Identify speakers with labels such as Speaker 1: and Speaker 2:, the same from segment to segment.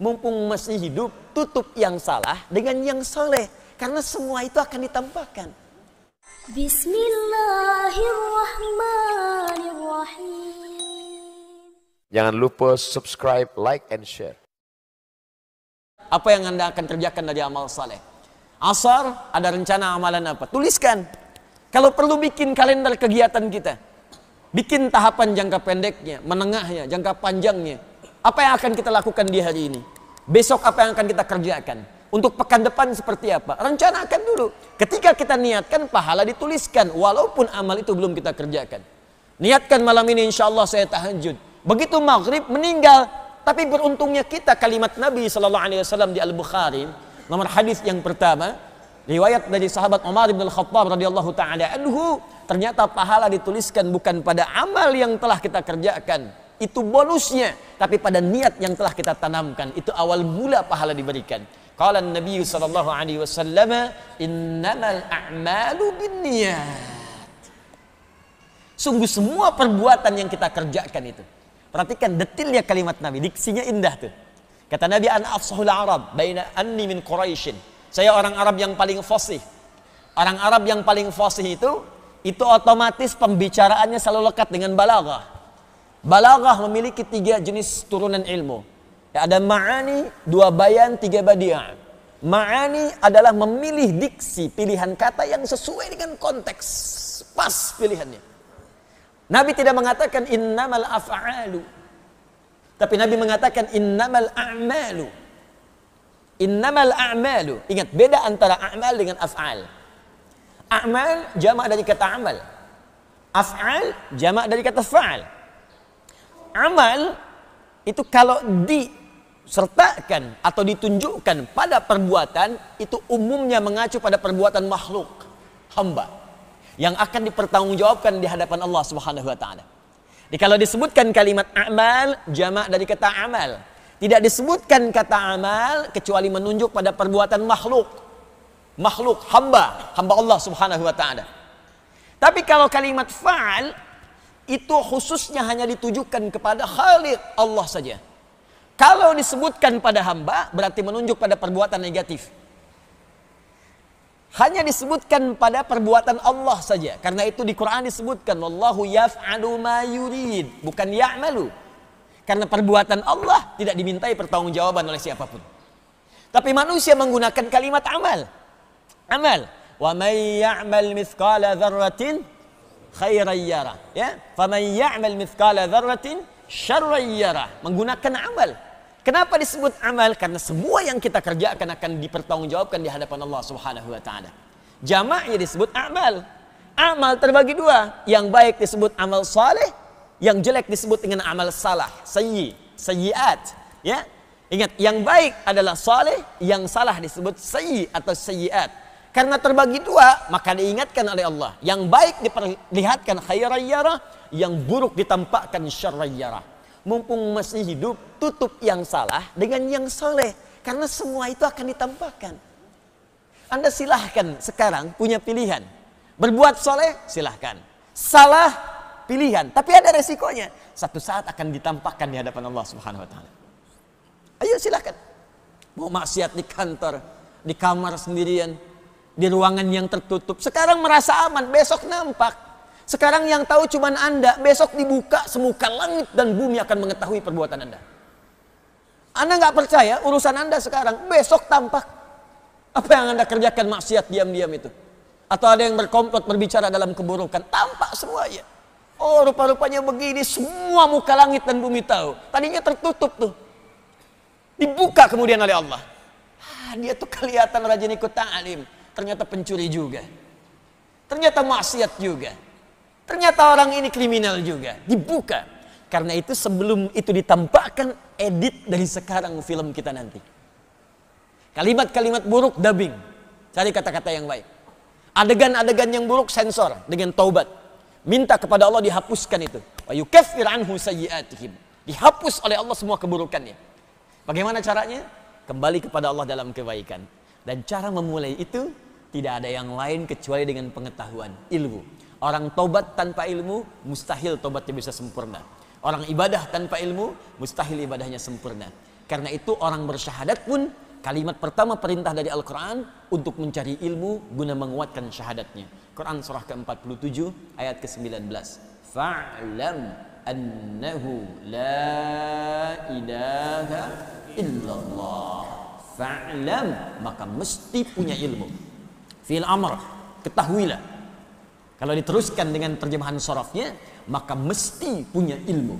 Speaker 1: mumpung masih hidup, tutup yang salah dengan yang soleh. Karena semua itu akan ditampakkan. Bismillahirrahmanirrahim. Jangan lupa subscribe, like, and share. Apa yang Anda akan kerjakan dari amal saleh? Asar, ada rencana amalan apa? Tuliskan. Kalau perlu bikin kalender kegiatan kita. Bikin tahapan jangka pendeknya, menengahnya, jangka panjangnya apa yang akan kita lakukan di hari ini? Besok apa yang akan kita kerjakan? Untuk pekan depan seperti apa? Rencanakan dulu. Ketika kita niatkan, pahala dituliskan. Walaupun amal itu belum kita kerjakan. Niatkan malam ini insya Allah saya tahajud. Begitu maghrib meninggal. Tapi beruntungnya kita kalimat Nabi Wasallam di Al-Bukhari. Nomor hadis yang pertama. Riwayat dari sahabat Umar bin Al-Khattab radhiyallahu taala anhu ternyata pahala dituliskan bukan pada amal yang telah kita kerjakan, itu bonusnya tapi pada niat yang telah kita tanamkan itu awal mula pahala diberikan qala nabi sallallahu alaihi wasallam innamal a'malu binniyat sungguh semua perbuatan yang kita kerjakan itu perhatikan detailnya kalimat nabi diksinya indah tuh kata nabi an afsahul arab baina anni min quraisyin saya orang arab yang paling fasih orang arab yang paling fasih itu itu otomatis pembicaraannya selalu lekat dengan balaghah Balaghah memiliki tiga jenis turunan ilmu. Ya, ada ma'ani, dua bayan, tiga badi'ah. Ma'ani adalah memilih diksi, pilihan kata yang sesuai dengan konteks. Pas pilihannya. Nabi tidak mengatakan innamal af'alu. Tapi Nabi mengatakan innamal a'malu. Innamal a'malu. Ingat, beda antara a'mal dengan af'al. A'mal jama' dari kata amal. Af'al jama' dari kata fa'al amal itu kalau disertakan atau ditunjukkan pada perbuatan itu umumnya mengacu pada perbuatan makhluk hamba yang akan dipertanggungjawabkan di hadapan Allah Subhanahu wa taala. Jadi kalau disebutkan kalimat amal jamak dari kata amal. Tidak disebutkan kata amal kecuali menunjuk pada perbuatan makhluk. Makhluk hamba, hamba Allah Subhanahu wa taala. Tapi kalau kalimat fa'al itu khususnya hanya ditujukan kepada Khalid Allah saja. Kalau disebutkan pada hamba berarti menunjuk pada perbuatan negatif. Hanya disebutkan pada perbuatan Allah saja. Karena itu di Quran disebutkan wallahu yaf'alu ma yurid, bukan ya'malu. Karena perbuatan Allah tidak dimintai pertanggungjawaban oleh siapapun. Tapi manusia menggunakan kalimat amal. Amal. Wa may ya'mal mithqala khairan yara ya faman ya'mal mithqala dzarratin syarran yara menggunakan amal kenapa disebut amal karena semua yang kita kerjakan akan dipertanggungjawabkan di hadapan Allah Subhanahu wa taala jamaknya disebut amal amal terbagi dua yang baik disebut amal saleh yang jelek disebut dengan amal salah sayyi sayyiat ya ingat yang baik adalah saleh yang salah disebut sayyi atau sayyiat karena terbagi dua, maka diingatkan oleh Allah. Yang baik diperlihatkan khairayyara, yang buruk ditampakkan syarayyara. Mumpung masih hidup, tutup yang salah dengan yang soleh. Karena semua itu akan ditampakkan. Anda silahkan sekarang punya pilihan. Berbuat soleh, silahkan. Salah, pilihan. Tapi ada resikonya. Satu saat akan ditampakkan di hadapan Allah subhanahu wa ta'ala. Ayo silahkan. Mau maksiat di kantor, di kamar sendirian, di ruangan yang tertutup. Sekarang merasa aman, besok nampak. Sekarang yang tahu cuma Anda, besok dibuka semuka langit dan bumi akan mengetahui perbuatan Anda. Anda nggak percaya urusan Anda sekarang, besok tampak. Apa yang Anda kerjakan maksiat diam-diam itu? Atau ada yang berkomplot berbicara dalam keburukan, tampak semuanya. Oh rupa-rupanya begini, semua muka langit dan bumi tahu. Tadinya tertutup tuh. Dibuka kemudian oleh Allah. Ah, dia tuh kelihatan rajin ikut ta'alim ternyata pencuri juga. Ternyata maksiat juga. Ternyata orang ini kriminal juga. Dibuka. Karena itu sebelum itu ditampakkan edit dari sekarang film kita nanti. Kalimat-kalimat buruk dubbing. Cari kata-kata yang baik. Adegan-adegan yang buruk sensor dengan taubat. Minta kepada Allah dihapuskan itu. Wa yukaffir anhu sayyiatihim. Dihapus oleh Allah semua keburukannya. Bagaimana caranya? Kembali kepada Allah dalam kebaikan. Dan cara memulai itu tidak ada yang lain kecuali dengan pengetahuan, ilmu. Orang tobat tanpa ilmu, mustahil tobatnya bisa sempurna. Orang ibadah tanpa ilmu, mustahil ibadahnya sempurna. Karena itu orang bersyahadat pun kalimat pertama perintah dari Al-Quran untuk mencari ilmu guna menguatkan syahadatnya. Quran surah ke-47 ayat ke-19. Fa'lam annahu la ilaha illallah. Fa'lam maka mesti punya ilmu fil amr, ketahuilah. Kalau diteruskan dengan terjemahan sorafnya maka mesti punya ilmu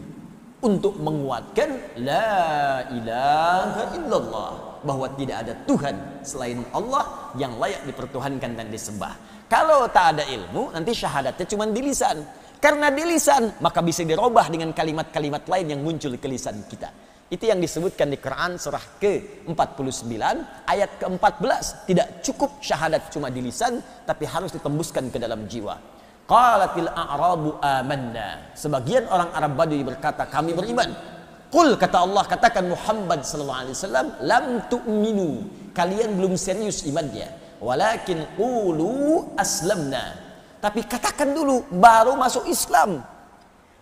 Speaker 1: untuk menguatkan la ilaha illallah bahwa tidak ada Tuhan selain Allah yang layak dipertuhankan dan disembah. Kalau tak ada ilmu, nanti syahadatnya cuma di lisan. Karena di lisan, maka bisa dirubah dengan kalimat-kalimat lain yang muncul ke lisan kita. Itu yang disebutkan di Quran surah ke-49 ayat ke-14. Tidak cukup syahadat cuma di lisan tapi harus ditembuskan ke dalam jiwa. Qalatil a'rabu amanna. Sebagian orang Arab Badui berkata kami beriman. Kul kata Allah katakan Muhammad sallallahu alaihi wasallam lam tu'minu. Kalian belum serius imannya. Walakin qulu aslamna. Tapi katakan dulu baru masuk Islam.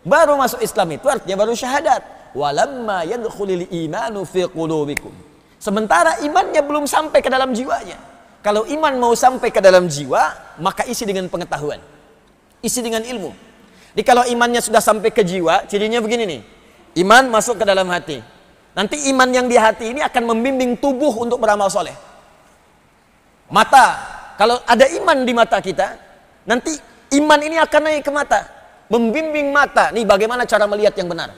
Speaker 1: Baru masuk Islam itu artinya baru syahadat walamma yadkhulil imanu fi qulubikum. Sementara imannya belum sampai ke dalam jiwanya. Kalau iman mau sampai ke dalam jiwa, maka isi dengan pengetahuan. Isi dengan ilmu. Jadi kalau imannya sudah sampai ke jiwa, cirinya begini nih. Iman masuk ke dalam hati. Nanti iman yang di hati ini akan membimbing tubuh untuk beramal soleh. Mata, kalau ada iman di mata kita, nanti iman ini akan naik ke mata. Membimbing mata, nih bagaimana cara melihat yang benar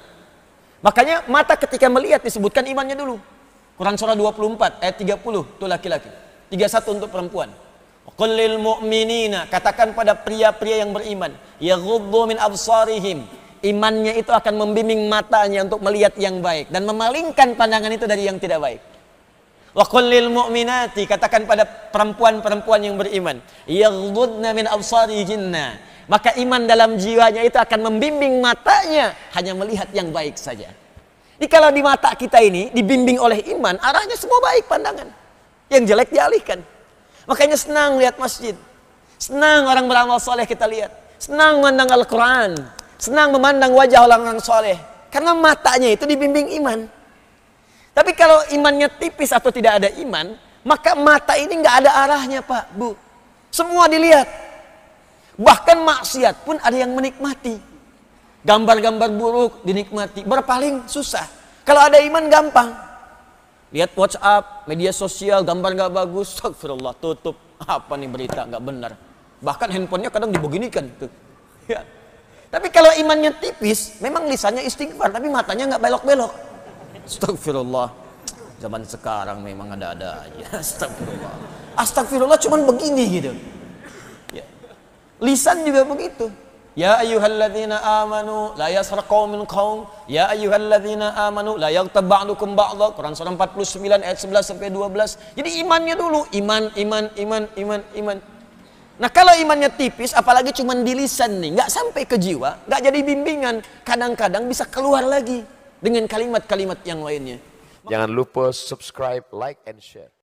Speaker 1: Makanya mata ketika melihat disebutkan imannya dulu. Quran surah 24 ayat 30 itu laki-laki. 31 untuk perempuan. Qulil mu'minina katakan pada pria-pria yang beriman, yaghuddu min absarihim. Imannya itu akan membimbing matanya untuk melihat yang baik dan memalingkan pandangan itu dari yang tidak baik. Wa qulil mu'minati katakan pada perempuan-perempuan yang beriman, yaghuddna min absarihinna maka iman dalam jiwanya itu akan membimbing matanya hanya melihat yang baik saja. Jadi kalau di mata kita ini dibimbing oleh iman, arahnya semua baik pandangan. Yang jelek dialihkan. Makanya senang lihat masjid. Senang orang beramal soleh kita lihat. Senang memandang Al-Quran. Senang memandang wajah orang-orang soleh. Karena matanya itu dibimbing iman. Tapi kalau imannya tipis atau tidak ada iman, maka mata ini nggak ada arahnya Pak, Bu. Semua dilihat. Bahkan maksiat pun ada yang menikmati. Gambar-gambar buruk dinikmati. Berpaling susah. Kalau ada iman gampang. Lihat WhatsApp, media sosial, gambar nggak bagus. Astagfirullah, tutup. Apa nih berita nggak benar. Bahkan handphonenya kadang dibeginikan. Tuh. Ya. Tapi kalau imannya tipis, memang lisannya istighfar, tapi matanya nggak belok-belok. Astagfirullah. Zaman sekarang memang ada-ada aja. Astagfirullah. Astagfirullah cuman begini gitu. Lisan juga begitu. Ya ayyuhalladzina amanu la yasraqu min qaum ya ayyuhalladzina amanu la yaghtab ba'dukum ba'dha Quran surah 49 ayat 11 sampai 12. Jadi imannya dulu, iman iman iman iman iman. Nah kalau imannya tipis apalagi cuma di lisan nih, nggak sampai ke jiwa, nggak jadi bimbingan, kadang-kadang bisa keluar lagi dengan kalimat-kalimat yang lainnya. Jangan lupa subscribe, like and share.